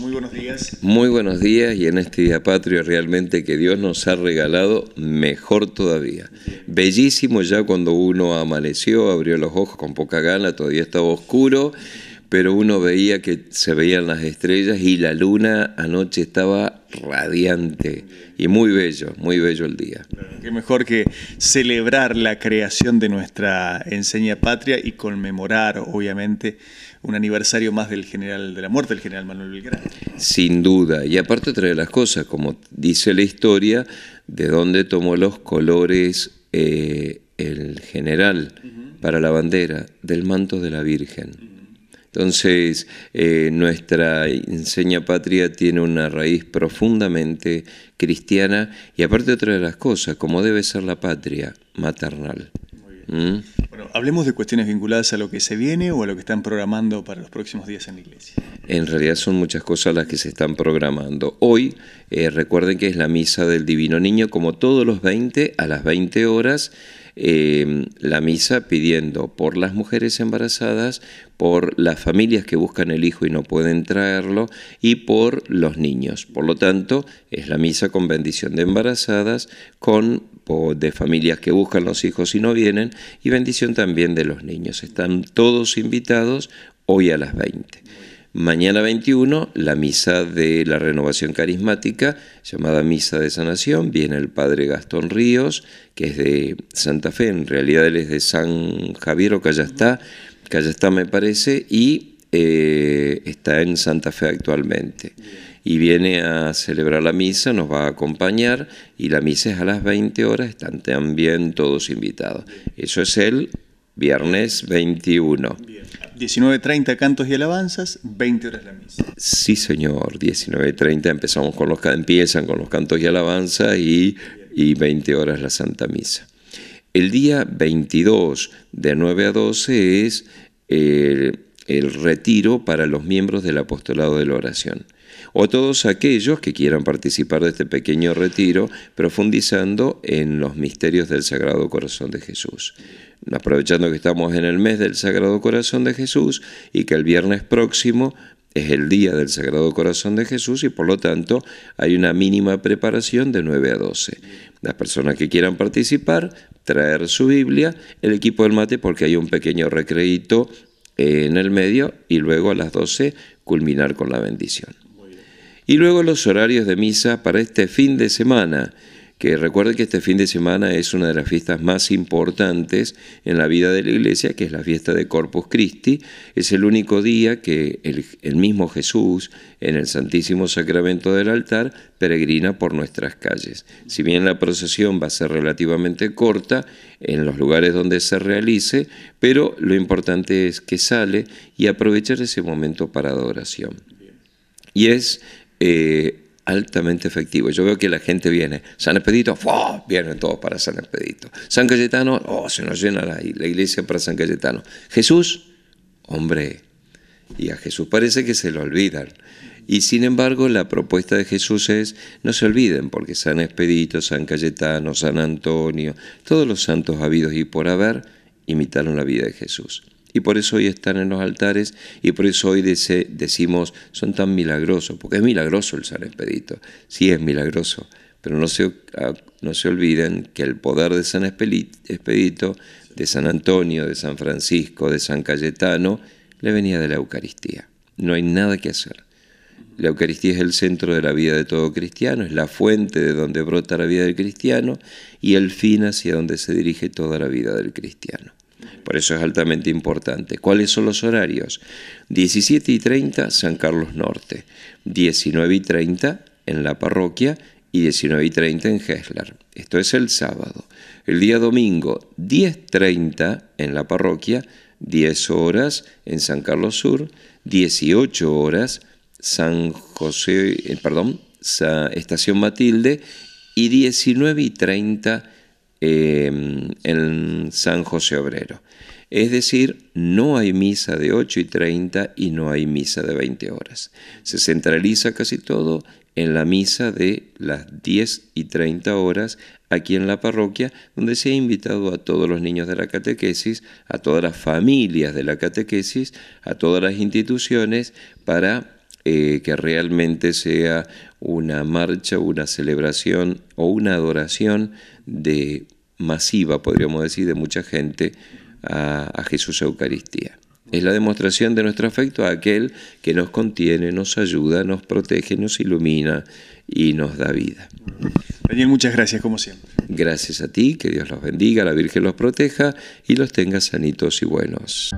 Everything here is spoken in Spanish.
Muy buenos días. Muy buenos días y en este día patrio realmente que Dios nos ha regalado mejor todavía. Bellísimo ya cuando uno amaneció, abrió los ojos con poca gana, todavía estaba oscuro pero uno veía que se veían las estrellas y la luna anoche estaba radiante y muy bello, muy bello el día. Qué mejor que celebrar la creación de nuestra enseña patria y conmemorar, obviamente, un aniversario más del general de la muerte del general Manuel Belgrano. Sin duda, y aparte otra de las cosas, como dice la historia, de dónde tomó los colores eh, el general para la bandera, del manto de la Virgen. Entonces, eh, nuestra enseña patria tiene una raíz profundamente cristiana y aparte otra de las cosas, como debe ser la patria maternal. ¿Mm? Bueno, hablemos de cuestiones vinculadas a lo que se viene o a lo que están programando para los próximos días en la iglesia. En realidad son muchas cosas las que se están programando. Hoy, eh, recuerden que es la misa del Divino Niño, como todos los 20, a las 20 horas. Em, la misa pidiendo por las mujeres embarazadas, por las familias que buscan el hijo y no pueden traerlo y por los niños. Por lo tanto, es la misa con bendición de embarazadas, con de familias que buscan los hijos y no vienen y bendición también de los niños. Están todos invitados hoy a las 20. Mañana 21, la misa de la renovación carismática, llamada Misa de Sanación. Viene el padre Gastón Ríos, que es de Santa Fe, en realidad él es de San Javier o Callastá, está me parece, y eh, está en Santa Fe actualmente. Y viene a celebrar la misa, nos va a acompañar, y la misa es a las 20 horas, están también todos invitados. Eso es el viernes 21. 19.30 cantos y alabanzas, 20 horas la misa. Sí, señor, 19.30 empezamos con los empiezan con los cantos y alabanzas y, 20 horas la Santa Misa. El día 22 de 9 a 12 es eh, el retiro para los miembros del apostolado de la oración o todos aquellos que quieran participar de este pequeño retiro profundizando en los misterios del Sagrado Corazón de Jesús. Aprovechando que estamos en el mes del Sagrado Corazón de Jesús y que el viernes próximo es el día del Sagrado Corazón de Jesús y por lo tanto hay una mínima preparación de 9 a 12. Las personas que quieran participar, traer su Biblia, el equipo del mate porque hay un pequeño recreíto eh, en el medio y luego a las 12 culminar con la bendición. Y luego los horarios de misa para este fin de semana, que recuerde que este fin de semana es una de las fiestas más importantes en la vida de la iglesia, que es la fiesta de Corpus Christi. Es el único día que el, mismo Jesús, en el Santísimo Sacramento del altar, peregrina por nuestras calles. Si bien la procesión va a ser relativamente corta en los lugares donde se realice, pero lo importante es que sale y aprovechar ese momento para adoración. Y es eh, altamente efectivo. Yo veo que la gente viene. San Expedito, ¡fuah!, vienen todos para San Expedito. San Cayetano, oh, se nos llena la, la iglesia para San Cayetano. Jesús, hombre, y a Jesús parece que se lo olvidan. Y sin embargo, la propuesta de Jesús es, no se olviden, porque San Expedito, San Cayetano, San Antonio, todos los santos habidos y por haber, imitaron la vida de Jesús. Y por eso hoy están en los altares y por eso hoy decimos, son tan milagrosos, porque es milagroso el San Expedito, sí es milagroso, pero no se, ah, no se olviden que el poder de San Expedito, de San Antonio, de San Francisco, de San Cayetano, le venía de la Eucaristía. No hay nada que hacer. La Eucaristía es el centro de la vida de todo cristiano, es la fuente de donde brota la vida del cristiano y el fin hacia donde se dirige toda la vida del cristiano. Por eso es altamente importante. ¿Cuáles son los horarios? 17 y 30 San Carlos Norte, 19 y 30 en la parroquia y 19 y 30 en Geslar. Esto es el sábado. El día domingo, 10.30 en la parroquia, 10 horas en San Carlos Sur, 18 horas San José, eh, perdón, Estación Matilde y 19 y 30 en Em, en San José Obrero. Es decir, no hay misa de 8 y 30 y no hay misa de 20 horas. Se centraliza casi todo en la misa de las 10 y 30 horas aquí en la parroquia, donde se ha invitado a todos los niños de la catequesis, a todas las familias de la catequesis, a todas las instituciones, para eh, que realmente sea una marcha, una celebración o una adoración de masiva, podríamos decir, de mucha gente a, Jesús Eucaristía. Es la demostración de nuestro afecto a aquel que nos contiene, nos ayuda, nos protege, nos ilumina y nos da vida. Daniel, muchas gracias, como siempre. Gracias a ti, que Dios los bendiga, la Virgen los proteja y los tenga sanitos y buenos.